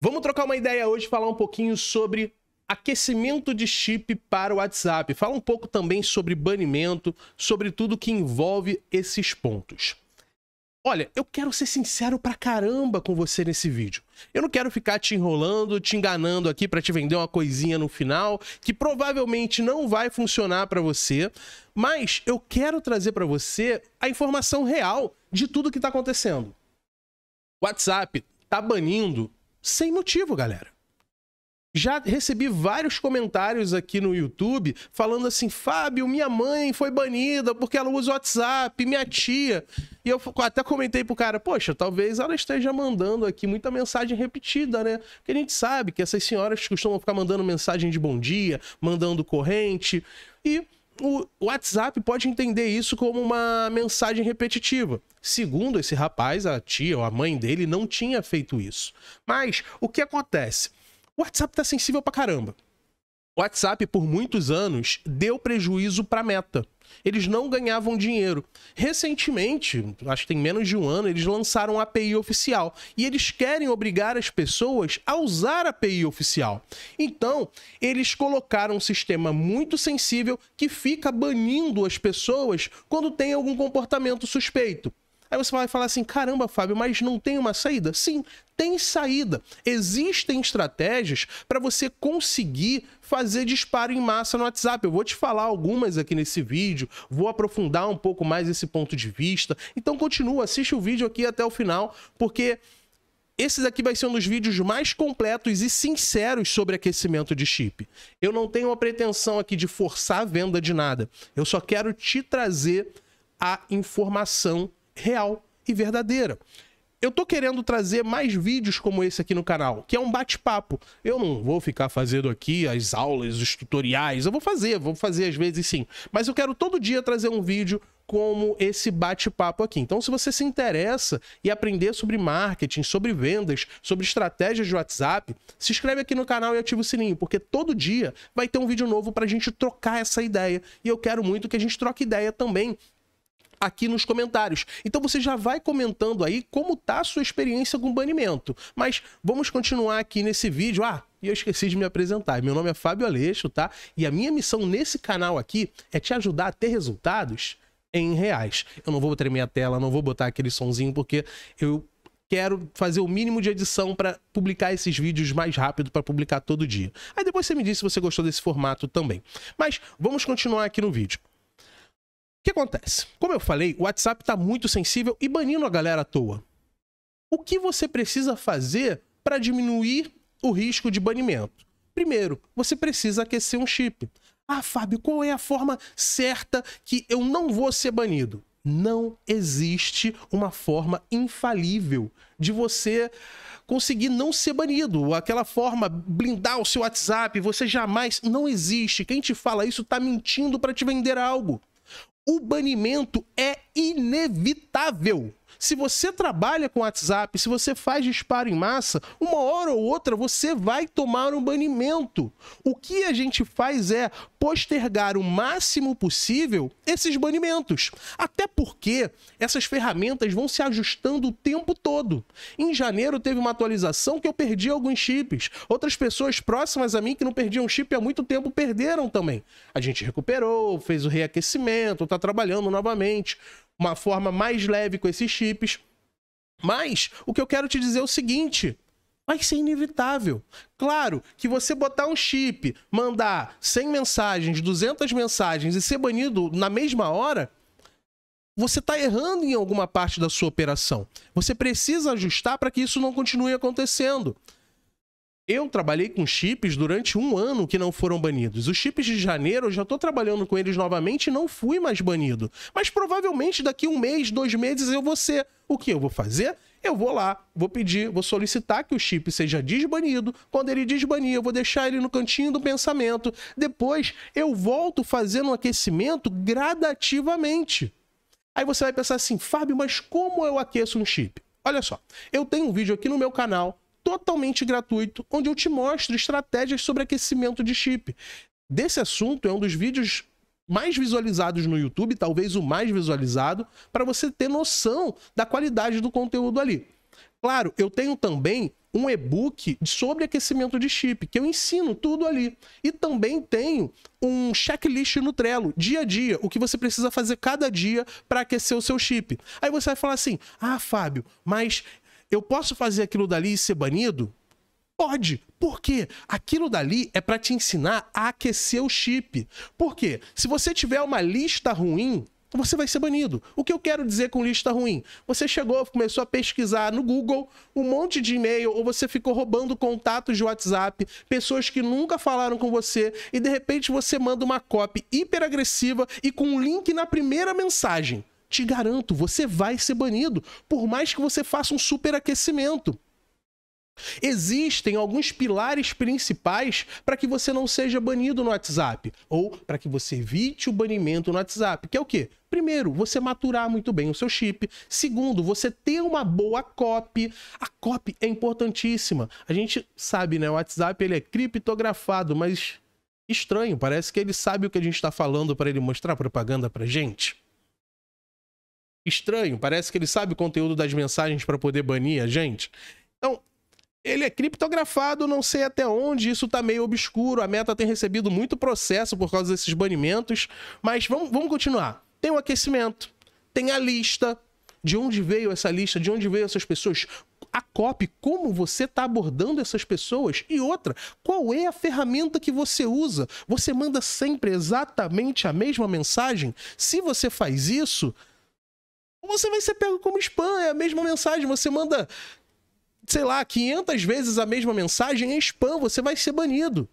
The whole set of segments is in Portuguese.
Vamos trocar uma ideia hoje, falar um pouquinho sobre aquecimento de chip para o WhatsApp. Fala um pouco também sobre banimento, sobre tudo que envolve esses pontos. Olha, eu quero ser sincero pra caramba com você nesse vídeo. Eu não quero ficar te enrolando, te enganando aqui para te vender uma coisinha no final que provavelmente não vai funcionar para você, mas eu quero trazer para você a informação real de tudo que está acontecendo. WhatsApp tá banindo sem motivo, galera. Já recebi vários comentários aqui no YouTube falando assim: Fábio, minha mãe foi banida porque ela usa o WhatsApp, minha tia. E eu até comentei pro cara: Poxa, talvez ela esteja mandando aqui muita mensagem repetida, né? Porque a gente sabe que essas senhoras costumam ficar mandando mensagem de bom dia, mandando corrente. E o WhatsApp pode entender isso como uma mensagem repetitiva. Segundo esse rapaz, a tia ou a mãe dele não tinha feito isso. Mas o que acontece? O WhatsApp está sensível pra caramba. O WhatsApp, por muitos anos, deu prejuízo para Meta eles não ganhavam dinheiro. Recentemente, acho que tem menos de um ano, eles lançaram a API oficial e eles querem obrigar as pessoas a usar a API oficial. Então, eles colocaram um sistema muito sensível que fica banindo as pessoas quando tem algum comportamento suspeito. Aí você vai falar assim: caramba, Fábio, mas não tem uma saída? Sim, tem saída. Existem estratégias para você conseguir fazer disparo em massa no WhatsApp. Eu vou te falar algumas aqui nesse vídeo, vou aprofundar um pouco mais esse ponto de vista. Então continua, assiste o vídeo aqui até o final, porque esse daqui vai ser um dos vídeos mais completos e sinceros sobre aquecimento de chip. Eu não tenho a pretensão aqui de forçar a venda de nada. Eu só quero te trazer a informação real e verdadeira. Eu tô querendo trazer mais vídeos como esse aqui no canal, que é um bate-papo. Eu não vou ficar fazendo aqui as aulas, os tutoriais. Eu vou fazer, vou fazer às vezes sim. Mas eu quero todo dia trazer um vídeo como esse bate-papo aqui. Então, se você se interessa e aprender sobre marketing, sobre vendas, sobre estratégias de WhatsApp, se inscreve aqui no canal e ativa o sininho, porque todo dia vai ter um vídeo novo para a gente trocar essa ideia. E eu quero muito que a gente troque ideia também aqui nos comentários. Então você já vai comentando aí como tá a sua experiência com banimento. Mas vamos continuar aqui nesse vídeo. Ah, e eu esqueci de me apresentar. Meu nome é Fábio Aleixo, tá? E a minha missão nesse canal aqui é te ajudar a ter resultados em reais. Eu não vou tremer a tela, não vou botar aquele sonzinho porque eu quero fazer o mínimo de edição para publicar esses vídeos mais rápido, para publicar todo dia. Aí depois você me diz se você gostou desse formato também. Mas vamos continuar aqui no vídeo que acontece? Como eu falei, o WhatsApp está muito sensível e banindo a galera à toa. O que você precisa fazer para diminuir o risco de banimento? Primeiro, você precisa aquecer um chip. Ah, Fábio, qual é a forma certa que eu não vou ser banido? Não existe uma forma infalível de você conseguir não ser banido. Aquela forma, blindar o seu WhatsApp, você jamais. Não existe. Quem te fala isso está mentindo para te vender algo o banimento é inevitável. Se você trabalha com WhatsApp, se você faz disparo em massa, uma hora ou outra você vai tomar um banimento. O que a gente faz é postergar o máximo possível esses banimentos. Até porque essas ferramentas vão se ajustando o tempo todo. Em janeiro teve uma atualização que eu perdi alguns chips. Outras pessoas próximas a mim que não perdiam chip há muito tempo perderam também. A gente recuperou, fez o reaquecimento, está trabalhando novamente uma forma mais leve com esses chips. Mas o que eu quero te dizer é o seguinte: vai ser inevitável. Claro que você botar um chip, mandar 100 mensagens, 200 mensagens e ser banido na mesma hora, você está errando em alguma parte da sua operação. Você precisa ajustar para que isso não continue acontecendo. Eu trabalhei com chips durante um ano que não foram banidos. Os chips de janeiro eu já estou trabalhando com eles novamente e não fui mais banido. Mas provavelmente daqui um mês, dois meses eu vou ser. O que eu vou fazer? Eu vou lá, vou pedir, vou solicitar que o chip seja desbanido. Quando ele desbanir, eu vou deixar ele no cantinho do pensamento. Depois eu volto fazendo um aquecimento gradativamente. Aí você vai pensar assim, Fábio, mas como eu aqueço um chip? Olha só, eu tenho um vídeo aqui no meu canal totalmente gratuito, onde eu te mostro estratégias sobre aquecimento de chip. Desse assunto é um dos vídeos mais visualizados no YouTube, talvez o mais visualizado, para você ter noção da qualidade do conteúdo ali. Claro, eu tenho também um e-book sobre aquecimento de chip, que eu ensino tudo ali. E também tenho um checklist no Trello, dia a dia, o que você precisa fazer cada dia para aquecer o seu chip. Aí você vai falar assim: "Ah, Fábio, mas eu posso fazer aquilo dali e ser banido? Pode. Por quê? Aquilo dali é para te ensinar a aquecer o chip. Por quê? Se você tiver uma lista ruim, você vai ser banido. O que eu quero dizer com lista ruim? Você chegou, começou a pesquisar no Google um monte de e-mail, ou você ficou roubando contatos de WhatsApp, pessoas que nunca falaram com você, e de repente você manda uma copy hiper agressiva e com um link na primeira mensagem te garanto, você vai ser banido, por mais que você faça um superaquecimento. Existem alguns pilares principais para que você não seja banido no WhatsApp ou para que você evite o banimento no WhatsApp, que é o quê? Primeiro, você maturar muito bem o seu chip. Segundo, você ter uma boa copy. A copy é importantíssima. A gente sabe, né? O WhatsApp ele é criptografado, mas estranho. Parece que ele sabe o que a gente está falando para ele mostrar propaganda para gente estranho. Parece que ele sabe o conteúdo das mensagens para poder banir a gente. Então, ele é criptografado, não sei até onde, isso tá meio obscuro. A Meta tem recebido muito processo por causa desses banimentos, mas vamos, vamos continuar. Tem o aquecimento, tem a lista, de onde veio essa lista, de onde veio essas pessoas, a COP, como você está abordando essas pessoas e outra, qual é a ferramenta que você usa? Você manda sempre exatamente a mesma mensagem? Se você faz isso, você vai ser pego como spam, é a mesma mensagem, você manda, sei lá, 500 vezes a mesma mensagem, é spam, você vai ser banido.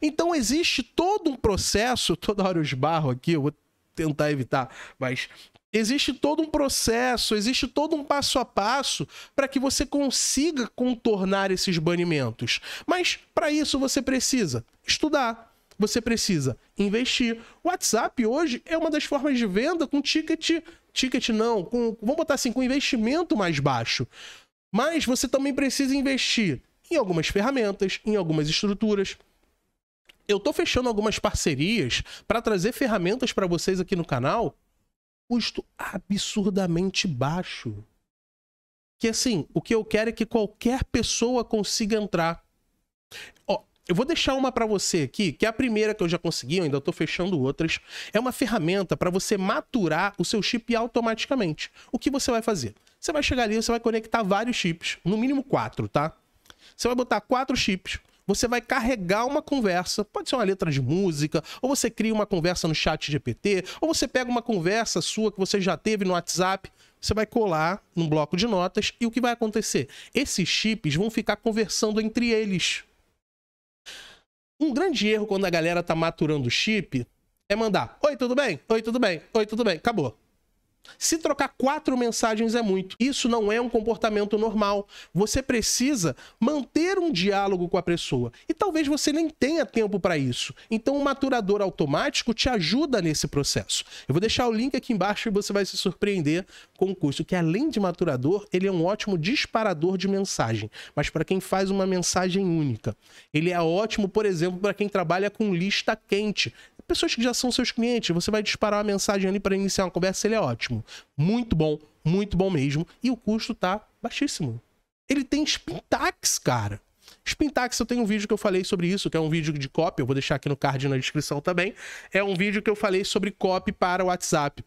Então existe todo um processo, toda hora eu esbarro aqui, eu vou tentar evitar, mas existe todo um processo, existe todo um passo a passo para que você consiga contornar esses banimentos. Mas para isso você precisa estudar, você precisa investir. WhatsApp hoje é uma das formas de venda com ticket, ticket não, com, vamos botar assim, com investimento mais baixo. Mas você também precisa investir em algumas ferramentas, em algumas estruturas. Eu estou fechando algumas parcerias para trazer ferramentas para vocês aqui no canal, custo absurdamente baixo. Que assim, o que eu quero é que qualquer pessoa consiga entrar. Ó, eu vou deixar uma para você aqui, que é a primeira que eu já consegui, eu ainda estou fechando outras. É uma ferramenta para você maturar o seu chip automaticamente. O que você vai fazer? Você vai chegar ali, você vai conectar vários chips, no mínimo quatro, tá? Você vai botar quatro chips, você vai carregar uma conversa, pode ser uma letra de música, ou você cria uma conversa no chat GPT, ou você pega uma conversa sua que você já teve no WhatsApp, você vai colar num bloco de notas e o que vai acontecer? Esses chips vão ficar conversando entre eles. Um grande erro quando a galera tá maturando o chip é mandar: Oi, tudo bem? Oi, tudo bem? Oi, tudo bem? Acabou. Se trocar quatro mensagens é muito. Isso não é um comportamento normal. Você precisa manter um diálogo com a pessoa. E talvez você nem tenha tempo para isso. Então, o um maturador automático te ajuda nesse processo. Eu vou deixar o link aqui embaixo e você vai se surpreender com o curso, que além de maturador, ele é um ótimo disparador de mensagem. Mas para quem faz uma mensagem única, ele é ótimo, por exemplo, para quem trabalha com lista quente pessoas que já são seus clientes. Você vai disparar uma mensagem ali para iniciar uma conversa, ele é ótimo. Muito bom, muito bom mesmo. E o custo tá baixíssimo. Ele tem Spintax, cara. Spintax, eu tenho um vídeo que eu falei sobre isso, que é um vídeo de copy, eu vou deixar aqui no card na descrição também. É um vídeo que eu falei sobre copy para WhatsApp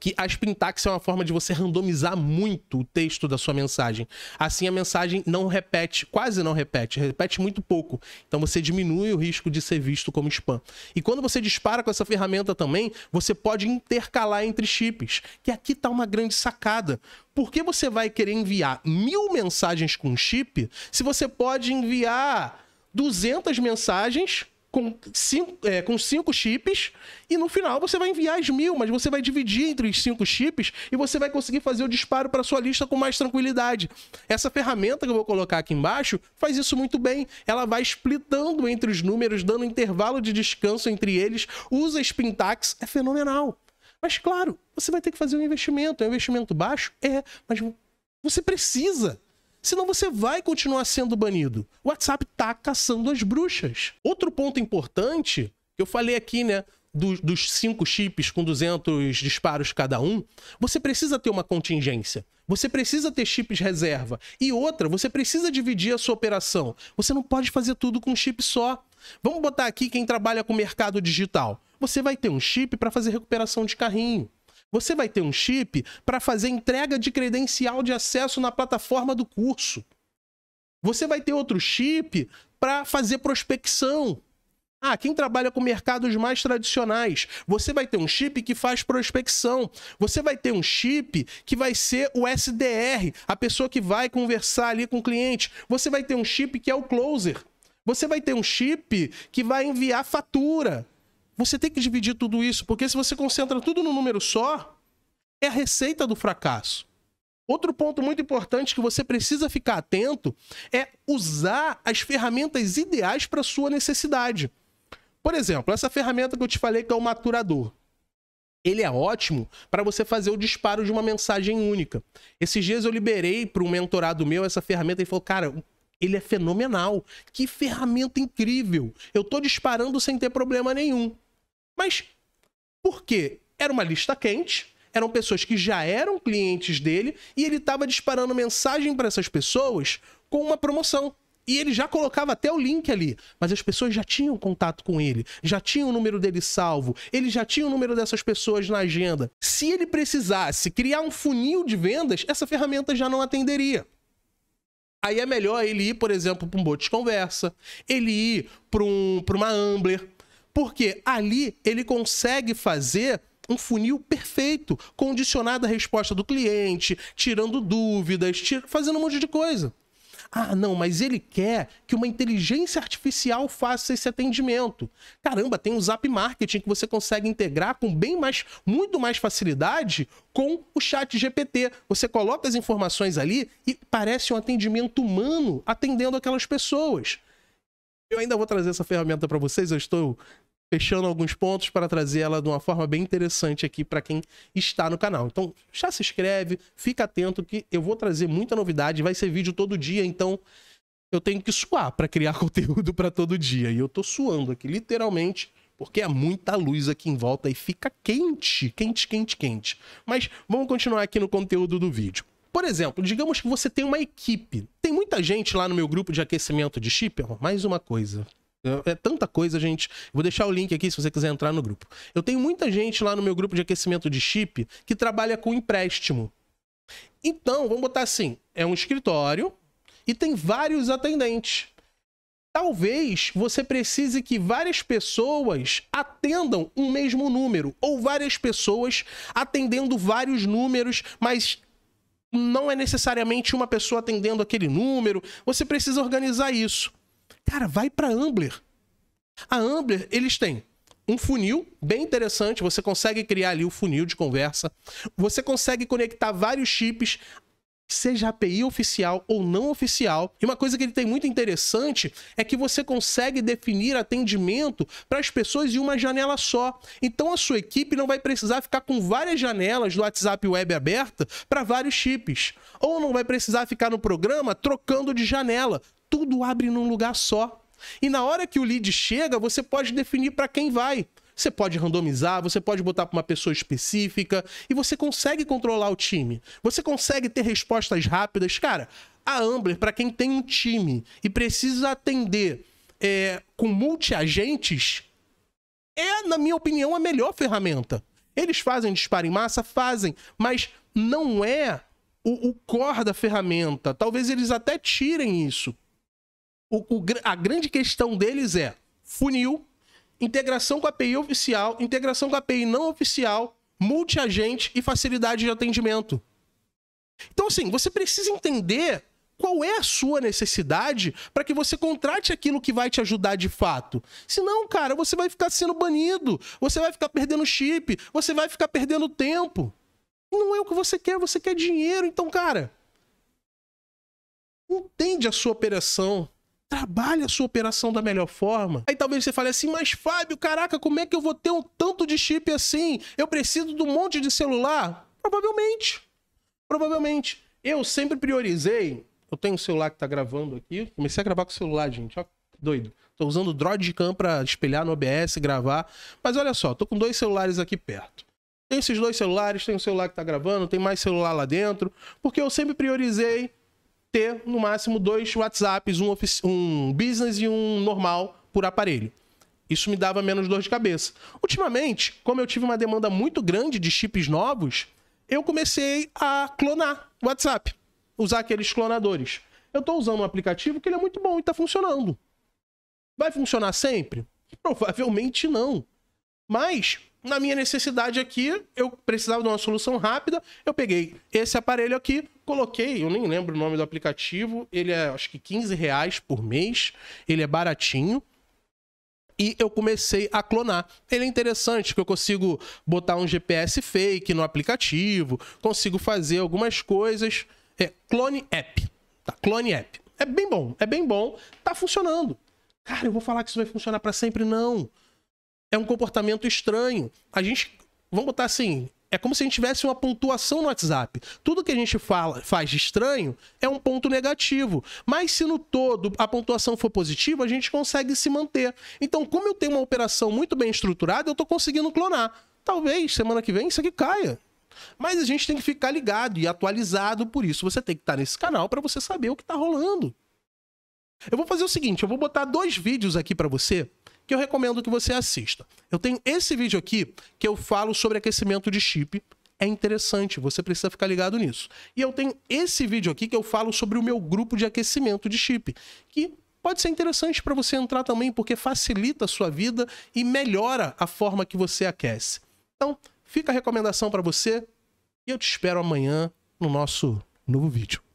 que a Spintax é uma forma de você randomizar muito o texto da sua mensagem. Assim, a mensagem não repete, quase não repete, repete muito pouco. Então, você diminui o risco de ser visto como spam. E quando você dispara com essa ferramenta também, você pode intercalar entre chips, que aqui está uma grande sacada. Por que você vai querer enviar mil mensagens com chip se você pode enviar 200 mensagens com cinco, é, com cinco chips e no final você vai enviar as mil, mas você vai dividir entre os cinco chips e você vai conseguir fazer o disparo para sua lista com mais tranquilidade. Essa ferramenta que eu vou colocar aqui embaixo faz isso muito bem. Ela vai splitando entre os números, dando intervalo de descanso entre eles, usa Spintax, é fenomenal. Mas claro, você vai ter que fazer um investimento. É um investimento baixo? É, mas você precisa senão você vai continuar sendo banido. O WhatsApp tá caçando as bruxas. Outro ponto importante, que eu falei aqui, né? Do, dos cinco chips com 200 disparos cada um, você precisa ter uma contingência. Você precisa ter chips reserva. E outra, você precisa dividir a sua operação. Você não pode fazer tudo com um chip só. Vamos botar aqui quem trabalha com mercado digital. Você vai ter um chip para fazer recuperação de carrinho. Você vai ter um chip para fazer entrega de credencial de acesso na plataforma do curso. Você vai ter outro chip para fazer prospecção. Ah, quem trabalha com mercados mais tradicionais, você vai ter um chip que faz prospecção. Você vai ter um chip que vai ser o SDR, a pessoa que vai conversar ali com o cliente. Você vai ter um chip que é o closer. Você vai ter um chip que vai enviar fatura. Você tem que dividir tudo isso, porque se você concentra tudo num número só, é a receita do fracasso. Outro ponto muito importante que você precisa ficar atento é usar as ferramentas ideais para sua necessidade. Por exemplo, essa ferramenta que eu te falei que é o maturador. Ele é ótimo para você fazer o disparo de uma mensagem única. Esses dias eu liberei para um mentorado meu essa ferramenta e falou: "Cara, ele é fenomenal. Que ferramenta incrível. Eu estou disparando sem ter problema nenhum." Mas por quê? Era uma lista quente, eram pessoas que já eram clientes dele e ele estava disparando mensagem para essas pessoas com uma promoção. E ele já colocava até o link ali, mas as pessoas já tinham contato com ele, já tinham o número dele salvo, ele já tinha o número dessas pessoas na agenda. Se ele precisasse criar um funil de vendas, essa ferramenta já não atenderia. Aí é melhor ele ir, por exemplo, para um bot de conversa, ele ir para um, uma Ambler, porque ali ele consegue fazer um funil perfeito, condicionado à resposta do cliente, tirando dúvidas, tir... fazendo um monte de coisa. Ah, não, mas ele quer que uma inteligência artificial faça esse atendimento. Caramba, tem um Zap Marketing que você consegue integrar com bem mais, muito mais facilidade com o Chat GPT. Você coloca as informações ali e parece um atendimento humano atendendo aquelas pessoas. Eu ainda vou trazer essa ferramenta para vocês, eu estou fechando alguns pontos para trazer ela de uma forma bem interessante aqui para quem está no canal. Então, já se inscreve, fica atento que eu vou trazer muita novidade, vai ser vídeo todo dia, então eu tenho que suar para criar conteúdo para todo dia. E eu tô suando aqui literalmente, porque é muita luz aqui em volta e fica quente, quente, quente, quente. Mas vamos continuar aqui no conteúdo do vídeo. Por exemplo, digamos que você tem uma equipe. Tem muita gente lá no meu grupo de aquecimento de chip, mais uma coisa. É tanta coisa, gente. Vou deixar o link aqui se você quiser entrar no grupo. Eu tenho muita gente lá no meu grupo de aquecimento de chip que trabalha com empréstimo. Então, vamos botar assim: é um escritório e tem vários atendentes. Talvez você precise que várias pessoas atendam um mesmo número, ou várias pessoas atendendo vários números, mas não é necessariamente uma pessoa atendendo aquele número. Você precisa organizar isso. Cara, vai para Ambler. A Ambler, eles têm um funil bem interessante, você consegue criar ali o funil de conversa, você consegue conectar vários chips, seja API oficial ou não oficial. E uma coisa que ele tem muito interessante é que você consegue definir atendimento para as pessoas em uma janela só. Então a sua equipe não vai precisar ficar com várias janelas do WhatsApp Web aberta para vários chips, ou não vai precisar ficar no programa trocando de janela, tudo abre num lugar só. E na hora que o lead chega, você pode definir para quem vai. Você pode randomizar, você pode botar para uma pessoa específica e você consegue controlar o time. Você consegue ter respostas rápidas. Cara, a Ambler, para quem tem um time e precisa atender é, com multiagentes é, na minha opinião, a melhor ferramenta. Eles fazem disparo em massa? Fazem, mas não é o, o core da ferramenta. Talvez eles até tirem isso o, o, a grande questão deles é funil, integração com a API oficial, integração com a API não oficial, multiagente e facilidade de atendimento. Então, assim, você precisa entender qual é a sua necessidade para que você contrate aquilo que vai te ajudar de fato. Senão, cara, você vai ficar sendo banido, você vai ficar perdendo chip, você vai ficar perdendo tempo. E não é o que você quer, você quer dinheiro. Então, cara, entende a sua operação. Trabalhe a sua operação da melhor forma. Aí talvez você fale assim, mas Fábio, caraca, como é que eu vou ter um tanto de chip assim? Eu preciso de um monte de celular? Provavelmente. Provavelmente. Eu sempre priorizei. Eu tenho um celular que tá gravando aqui. Comecei a gravar com o celular, gente. Ó, doido. Tô usando o Droidcam pra espelhar no OBS, gravar. Mas olha só, tô com dois celulares aqui perto. Tem esses dois celulares, tem o um celular que tá gravando, tem mais celular lá dentro. Porque eu sempre priorizei ter no máximo dois WhatsApps, um, um business e um normal por aparelho. Isso me dava menos dor de cabeça. Ultimamente, como eu tive uma demanda muito grande de chips novos, eu comecei a clonar o WhatsApp, usar aqueles clonadores. Eu estou usando um aplicativo que ele é muito bom e está funcionando. Vai funcionar sempre? Provavelmente não. Mas na minha necessidade aqui, eu precisava de uma solução rápida. Eu peguei esse aparelho aqui, coloquei, eu nem lembro o nome do aplicativo, ele é acho que 15 reais por mês, ele é baratinho. E eu comecei a clonar. Ele é interessante, porque eu consigo botar um GPS fake no aplicativo, consigo fazer algumas coisas. É clone app. Tá? Clone app. É bem bom, é bem bom. Tá funcionando. Cara, eu vou falar que isso vai funcionar para sempre? Não é um comportamento estranho. A gente, vamos botar assim, é como se a gente tivesse uma pontuação no WhatsApp. Tudo que a gente fala, faz de estranho é um ponto negativo. Mas se no todo a pontuação for positiva, a gente consegue se manter. Então, como eu tenho uma operação muito bem estruturada, eu estou conseguindo clonar. Talvez semana que vem isso aqui caia. Mas a gente tem que ficar ligado e atualizado por isso. Você tem que estar nesse canal para você saber o que está rolando. Eu vou fazer o seguinte, eu vou botar dois vídeos aqui para você que eu recomendo que você assista. Eu tenho esse vídeo aqui que eu falo sobre aquecimento de chip. É interessante, você precisa ficar ligado nisso. E eu tenho esse vídeo aqui que eu falo sobre o meu grupo de aquecimento de chip, que pode ser interessante para você entrar também, porque facilita a sua vida e melhora a forma que você aquece. Então, fica a recomendação para você e eu te espero amanhã no nosso novo vídeo.